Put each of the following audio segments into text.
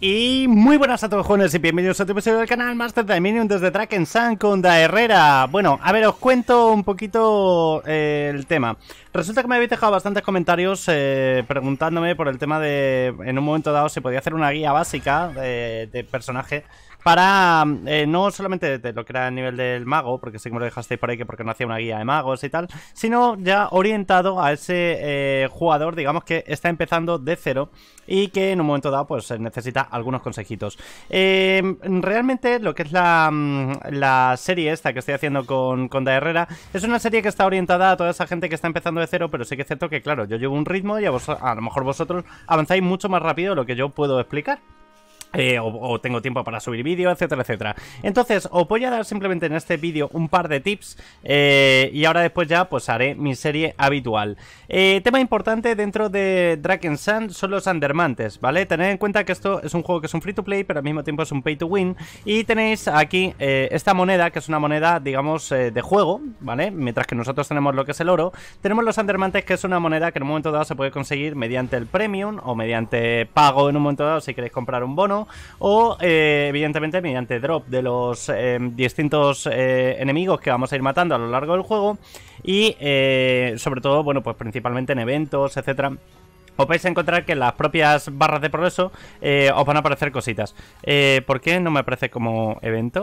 Y muy buenas a todos jóvenes y bienvenidos a otro episodio del canal Master de desde Track en Sun con Da Herrera. Bueno, a ver, os cuento un poquito eh, el tema. Resulta que me habéis dejado bastantes comentarios eh, preguntándome por el tema de, en un momento dado, si podía hacer una guía básica de, eh, de personaje para mm, eh, no solamente lo que era el nivel del mago, porque sé que me lo dejasteis por ahí que porque no hacía una guía de magos y tal, sino ya orientado a ese eh, jugador, digamos que está empezando de cero y que en un momento dado pues necesita algunos consejitos. Eh, realmente lo que es la, mm, la, serie esta que estoy haciendo con, con Da Herrera es una serie que está orientada a toda esa gente que está empezando de cero, pero sí que es cierto que claro, yo llevo un ritmo y a, a lo mejor vosotros avanzáis mucho más rápido de lo que yo puedo explicar. Eh, o, tengo tiempo para subir vídeo, etcétera, etcétera. Entonces, os voy a dar simplemente en este vídeo un par de tips eh, y ahora después ya pues haré mi serie habitual. Eh, tema importante dentro de Sand son los andermantes, ¿vale? Tened en cuenta que esto es un juego que es un free to play, pero al mismo tiempo es un pay to win. Y tenéis aquí esta moneda, que es una moneda, digamos, de juego, ¿vale? Mientras que nosotros tenemos lo que es el oro, tenemos los andermantes que es una moneda que en un momento dado se puede conseguir mediante el premium o mediante pago en un momento dado si queréis comprar un bono o eh, evidentemente mediante drop de los eh, distintos eh, enemigos que vamos a ir matando a lo largo del juego y sobre todo, bueno, pues principalmente en eventos, etcétera os vais a encontrar que en las propias barras de progreso eh, os van a aparecer cositas. Eh, ¿Por qué no me aparece como evento?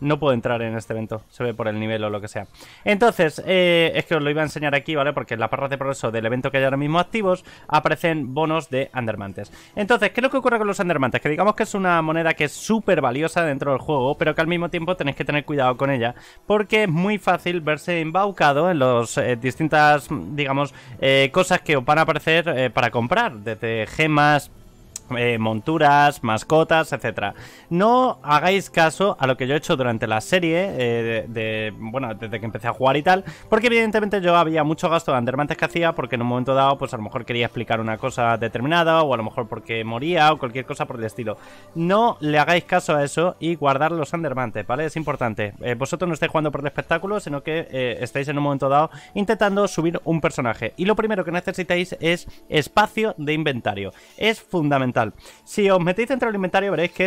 no puedo entrar en este evento, se ve por el nivel o lo que sea. Entonces, eh, es que os lo iba a enseñar aquí, ¿vale? Porque en las barras de progreso del evento que hay ahora mismo activos aparecen bonos de andermantes. Entonces, ¿qué es lo que ocurre con los andermantes? Que digamos que es una moneda que es súper valiosa dentro del juego, pero que al mismo tiempo tenéis que tener cuidado con ella, porque es muy fácil verse embaucado en las distintas, digamos, cosas que os van a aparecer para comprar, desde gemas, eh, monturas, mascotas, etcétera. No hagáis caso a lo que yo he hecho durante la serie, eh, de, bueno, desde que empecé a jugar y tal, porque evidentemente yo había mucho gasto de andermantes que hacía, porque en un momento dado, pues a lo mejor quería explicar una cosa determinada, o a lo mejor porque moría, o cualquier cosa por el estilo. No le hagáis caso a eso y guardar los andermantes, ¿vale? Es importante. Eh, vosotros no estáis jugando por el espectáculo, sino que estáis en un momento dado intentando subir un personaje. Y lo primero que necesitáis es espacio de inventario. Es fundamental si os metéis dentro del inventario veréis que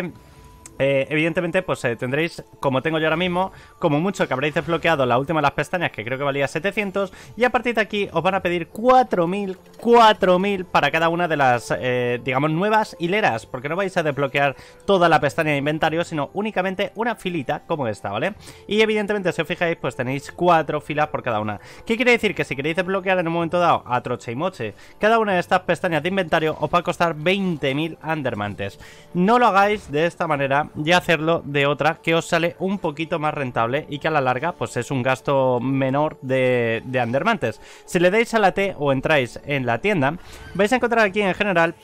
eh, evidentemente, pues eh, tendréis, como tengo yo ahora mismo, como mucho que habréis desbloqueado la última de las pestañas, que creo que valía 700, y a partir de aquí os van a pedir 4.000, 4.000 para cada una de las, eh, digamos, nuevas hileras, porque no vais a desbloquear toda la pestaña de inventario, sino únicamente una filita como esta, ¿vale? Y evidentemente, si os fijáis, pues tenéis 4 filas por cada una. ¿Qué quiere decir? Que si queréis desbloquear en un momento dado a troche y moche, cada una de estas pestañas de inventario os va a costar 20.000 andermantes. No lo hagáis de esta manera y hacerlo de otra que os sale un poquito más rentable y que a la larga pues es un gasto menor de, de Andermantes. Si le dais a la T o entráis en la tienda, vais a encontrar aquí en general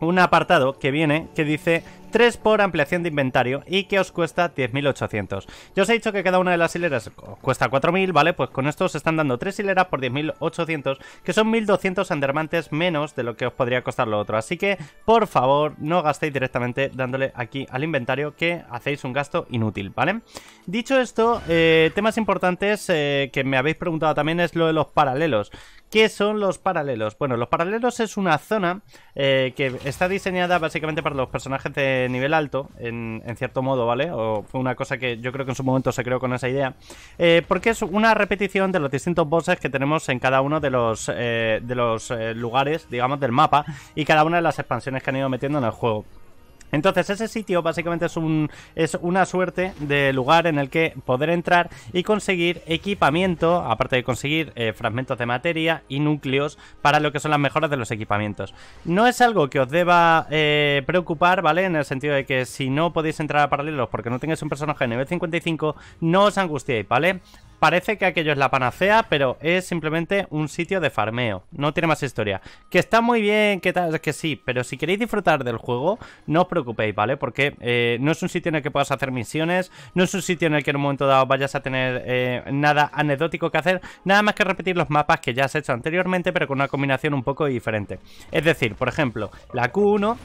un apartado que viene que dice 3 por ampliación de inventario y que os cuesta 10.800. Yo os he dicho que cada una de las hileras cuesta 4.000, ¿vale? Pues con esto os están dando 3 hileras por 10.800, que son 1.200 andermantes menos de lo que os podría costar lo otro. Así que, por favor, no gastéis directamente dándole aquí al inventario que hacéis un gasto inútil, ¿vale? Dicho esto, eh, temas importantes eh, que me habéis preguntado también es lo de los paralelos. ¿Qué son los paralelos? Bueno, los paralelos es una zona eh, que está diseñada básicamente para los personajes de nivel alto, en, cierto modo, ¿vale? O fue una cosa que yo creo que en su momento se creó con esa idea. Eh, porque es una repetición de los distintos bosses que tenemos en cada uno de los, eh, de los eh, lugares, digamos, del mapa y cada una de las expansiones que han ido metiendo en el juego. Entonces ese sitio básicamente es, un, es una suerte de lugar en el que poder entrar y conseguir equipamiento, aparte de conseguir eh, fragmentos de materia y núcleos para lo que son las mejoras de los equipamientos. No es algo que os deba eh, preocupar, ¿vale? En el sentido de que si no podéis entrar a paralelos porque no tengáis un personaje de nivel 55, no os angustiéis, ¿vale? parece que aquello es la panacea, pero es simplemente un sitio de farmeo. No tiene más historia. Que está muy bien, que tal, que sí, pero si queréis disfrutar del juego, no os preocupéis, ¿vale? Porque eh, no es un sitio en el que puedas hacer misiones, no es un sitio en el que en un momento dado vayas a tener eh, nada anecdótico que hacer, nada más que repetir los mapas que ya has hecho anteriormente, pero con una combinación un poco diferente. Es decir, por ejemplo, la Q1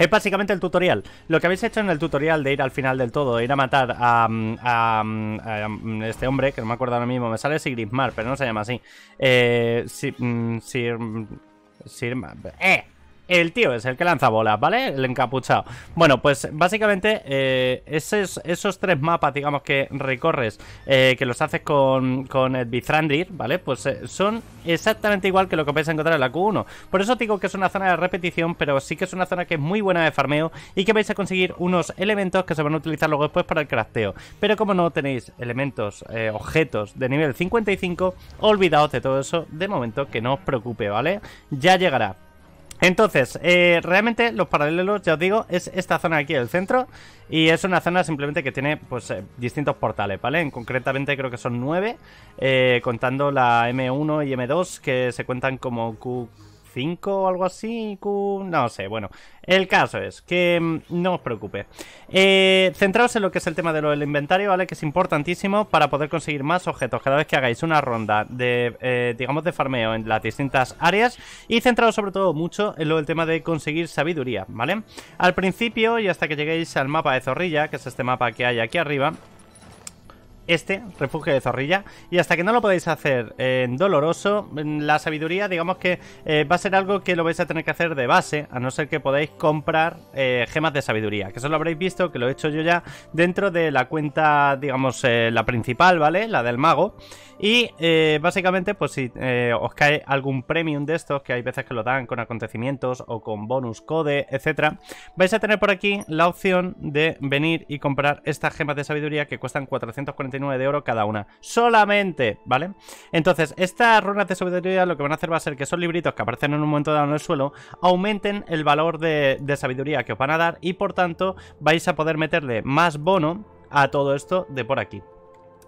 es básicamente el tutorial. Lo que habéis hecho en el tutorial de ir al final del todo, de ir a matar a, a, a, este hombre, que no me acuerdo ahora mismo, me sale Sigrismar, pero no se llama así. Eh, mm, Sir... Sir... ¡Eh! El tío es el que lanza bolas, ¿vale? El encapuchado. Bueno, pues básicamente eh, esos, esos, tres mapas, digamos, que recorres, eh, que los haces con, el Bithrandir, ¿vale? Pues eh, son exactamente igual que lo que vais a encontrar en la Q1. Por eso digo que es una zona de repetición, pero sí que es una zona que es muy buena de farmeo y que vais a conseguir unos elementos que se van a utilizar luego después para el crafteo. Pero como no tenéis elementos, eh, objetos de nivel 55, olvidaos de todo eso de momento, que no os preocupe, ¿vale? Ya llegará. Entonces, eh, realmente los paralelos, ya os digo, es esta zona aquí del centro y es una zona simplemente que tiene pues eh, distintos portales, ¿vale? En, concretamente creo que son nueve, eh, contando la M1 y M2 que se cuentan como Q, 5 o algo así, no sé, bueno, el caso es que mm, no os preocupéis. Eh, centraos en lo que es el tema de lo del inventario, ¿vale? Que es importantísimo para poder conseguir más objetos cada vez que hagáis una ronda de, eh, digamos, de farmeo en las distintas áreas y centraos sobre todo mucho en lo del tema de conseguir sabiduría, ¿vale? Al principio y hasta que lleguéis al mapa de Zorrilla, que es este mapa que hay aquí arriba, este, refugio de zorrilla. Y hasta que no lo podáis hacer en doloroso, la sabiduría, digamos que eh, va a ser algo que lo vais a tener que hacer de base, a no ser que podáis comprar eh, gemas de sabiduría. Que eso lo habréis visto, que lo he hecho yo ya dentro de la cuenta, digamos, eh, la principal, ¿vale? La del mago. Y básicamente, pues si os cae algún premium de estos, que hay veces que lo dan con acontecimientos o con bonus code, etcétera, vais a tener por aquí la opción de venir y comprar estas gemas de sabiduría que cuestan 440 de oro cada una. Solamente, ¿vale? Entonces, estas runas de sabiduría lo que van a hacer va a ser que esos libritos que aparecen en un momento dado en el suelo aumenten el valor de sabiduría que os van a dar y por tanto vais a poder meterle más bono a todo esto de por aquí.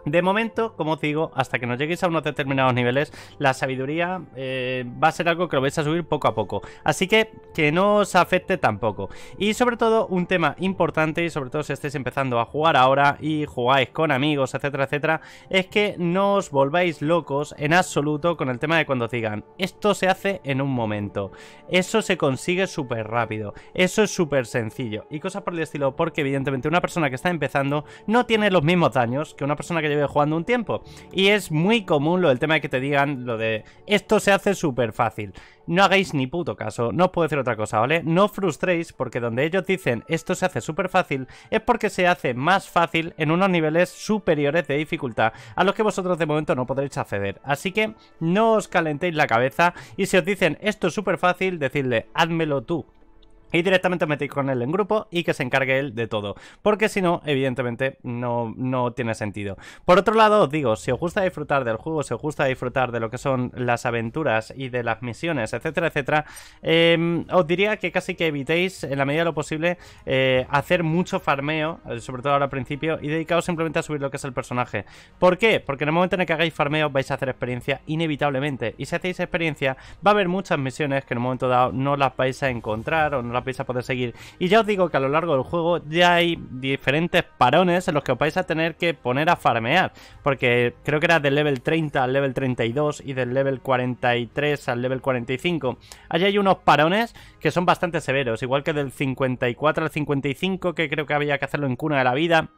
De momento, como os digo, hasta que nos lleguéis a unos determinados niveles, la sabiduría eh, va a ser algo que lo vais a subir poco a poco. Así que que no os afecte tampoco. Y sobre todo, un tema importante, y sobre todo si estáis empezando a jugar ahora y jugáis con amigos, etcétera, etcétera, es que no os volváis locos en absoluto con el tema de cuando os digan, esto se hace en un momento, eso se consigue súper rápido, eso es súper sencillo y cosas por el estilo, porque evidentemente una persona que está empezando no tiene los mismos daños que una persona que lleve jugando un tiempo. Y es muy común lo del tema de que te digan lo de esto se hace súper fácil. No hagáis ni puto caso, no os puedo decir otra cosa, ¿vale? No frustréis porque donde ellos dicen esto se hace súper fácil es porque se hace más fácil en unos niveles superiores de dificultad a los que vosotros de momento no podréis acceder. Así que no os calentéis la cabeza y si os dicen esto es súper fácil, decirle házmelo tú, y directamente metéis con él en grupo y que se encargue él de todo, porque si no, evidentemente no, no tiene sentido. Por otro lado, os digo, si os gusta disfrutar del juego, si os gusta disfrutar de lo que son las aventuras y de las misiones, etcétera, etcétera, em, os diría que casi que evitéis, en la medida de lo posible, eh, hacer mucho farmeo, eh, sobre todo ahora al principio, y dedicaos simplemente a subir lo que es el personaje. ¿Por qué? Porque en el momento en el que hagáis farmeo vais a hacer experiencia inevitablemente, y si hacéis experiencia va a haber muchas misiones que en un momento dado no las vais a encontrar o no las vais a poder seguir. Y ya os digo que a lo largo del juego ya hay diferentes parones en los que os vais a tener que poner a farmear. Porque creo que era del level 30 al level 32 y del level 43 al level 45. Allí hay unos parones que son bastante severos, igual que del 54 al 55 que creo que había que hacerlo en cuna de la vida.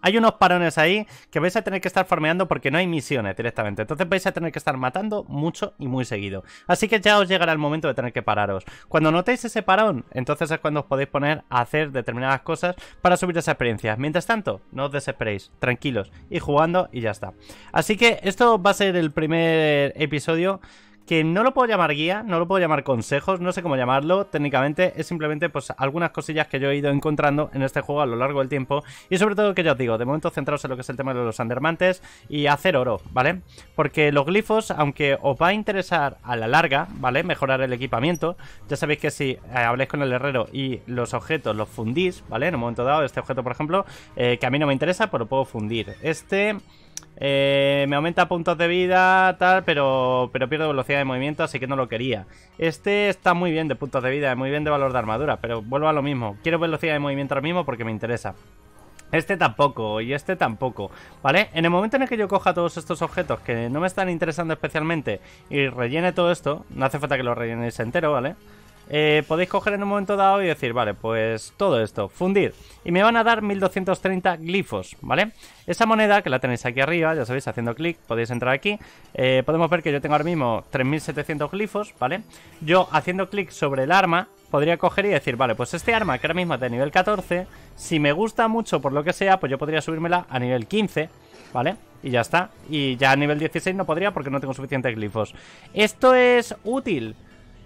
Hay unos parones ahí que vais a tener que estar farmeando porque no hay misiones directamente. Entonces vais a tener que estar matando mucho y muy seguido. Así que ya os llegará el momento de tener que pararos. Cuando notéis ese parón, entonces es cuando os podéis poner a hacer determinadas cosas para subir esa experiencia. Mientras tanto, no os desesperéis, tranquilos, y jugando y ya está. Así que esto va a ser el primer episodio que no lo puedo llamar guía, no lo puedo llamar consejos, no sé cómo llamarlo técnicamente, es simplemente pues algunas cosillas que yo he ido encontrando en este juego a lo largo del tiempo y sobre todo que yo os digo, de momento centraos en lo que es el tema de los andermantes y hacer oro, ¿vale? Porque los glifos, aunque os va a interesar a la larga, ¿vale? Mejorar el equipamiento, ya sabéis que si eh, habléis con el herrero y los objetos los fundís, ¿vale? En un momento dado, este objeto por ejemplo, eh, que a mí no me interesa, pero pues puedo fundir. Este... Eh, me aumenta puntos de vida, tal, pero, pero pierdo velocidad de movimiento, así que no lo quería. Este está muy bien de puntos de vida, muy bien de valor de armadura, pero vuelvo a lo mismo. Quiero velocidad de movimiento ahora mismo porque me interesa. Este tampoco, y este tampoco, ¿vale? En el momento en el que yo coja todos estos objetos que no me están interesando especialmente y rellene todo esto, no hace falta que lo rellenéis entero, ¿vale? vale eh, podéis coger en un momento dado y decir, vale, pues todo esto, fundir. Y me van a dar 1230 glifos, ¿vale? Esa moneda que la tenéis aquí arriba, ya sabéis, haciendo clic, podéis entrar aquí. Eh, podemos ver que yo tengo ahora mismo 3700 glifos, ¿vale? Yo haciendo clic sobre el arma, podría coger y decir, vale, pues este arma que ahora mismo es de nivel 14, si me gusta mucho por lo que sea, pues yo podría subírmela a nivel 15, ¿vale? Y ya está. Y ya a nivel 16 no podría porque no tengo suficientes glifos. Esto es útil.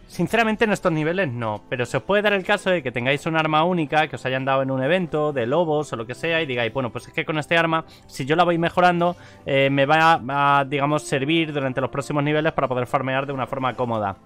Sinceramente en estos niveles no, pero se os puede dar el caso de que tengáis un arma única que os hayan dado en un evento, de lobos o lo que sea, y digáis, bueno, pues es que con este arma, si yo la voy mejorando, eh, me va a, digamos, servir durante los próximos niveles para poder farmear de una forma cómoda.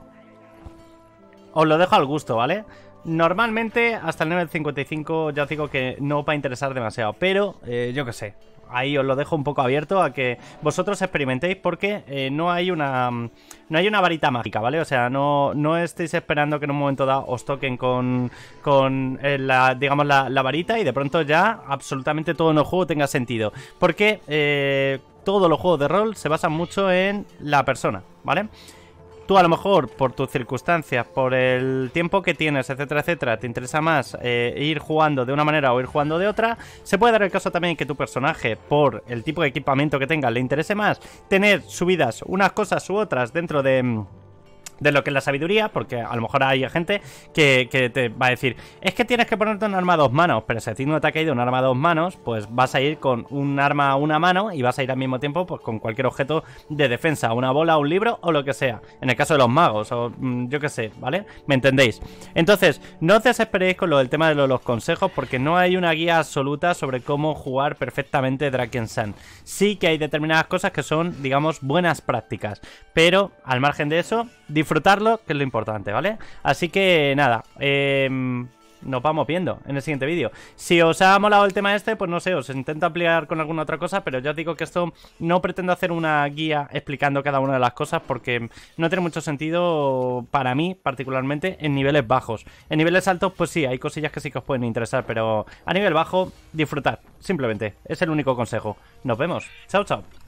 Os lo dejo al gusto, ¿vale? Normalmente hasta el nivel 55 ya os digo que no va a interesar demasiado, pero eh, yo qué sé, ahí os lo dejo un poco abierto a que vosotros experimentéis porque eh, no hay una mm, no hay una varita mágica, ¿vale? O sea, no, no estéis esperando que en un momento dado os toquen con, con eh, la, digamos, la, varita y de pronto ya absolutamente todo en el juego tenga sentido. Porque eh, todos los juegos de rol se basan mucho en la persona, ¿vale? tú a lo mejor por tus circunstancias, por el tiempo que tienes, etcétera, etcétera, te interesa más eh, ir jugando de una manera o ir jugando de otra, se puede dar el caso también que tu personaje, por el tipo de equipamiento que tenga, le interese más tener subidas unas cosas u otras dentro de mm, de lo que es la sabiduría, porque a lo mejor hay gente que, te va a decir, es que tienes que ponerte un arma a dos manos, pero si a un no te ha un arma a dos manos, pues vas a ir con un arma a una mano y vas a ir al mismo tiempo pues, con cualquier objeto de defensa, una bola, un libro o lo que sea, en el caso de los magos o mm, yo que sé, ¿vale? ¿Me entendéis? Entonces, no os desesperéis con lo del tema de los consejos, porque no hay una guía absoluta sobre cómo jugar perfectamente Sun Sí que hay determinadas cosas que son, digamos, buenas prácticas, pero al margen de eso, disfrutarlo, que es lo importante, ¿vale? Así que nada, em, nos vamos viendo en el siguiente vídeo. Si os ha molado el tema este, pues no sé, os intento ampliar con alguna otra cosa, pero ya os digo que esto no pretendo hacer una guía explicando cada una de las cosas porque no tiene mucho sentido para mí, particularmente en niveles bajos. En niveles altos, pues sí, hay cosillas que sí que os pueden interesar, pero a nivel bajo, disfrutar, simplemente. Es el único consejo. Nos vemos. Chao, chao.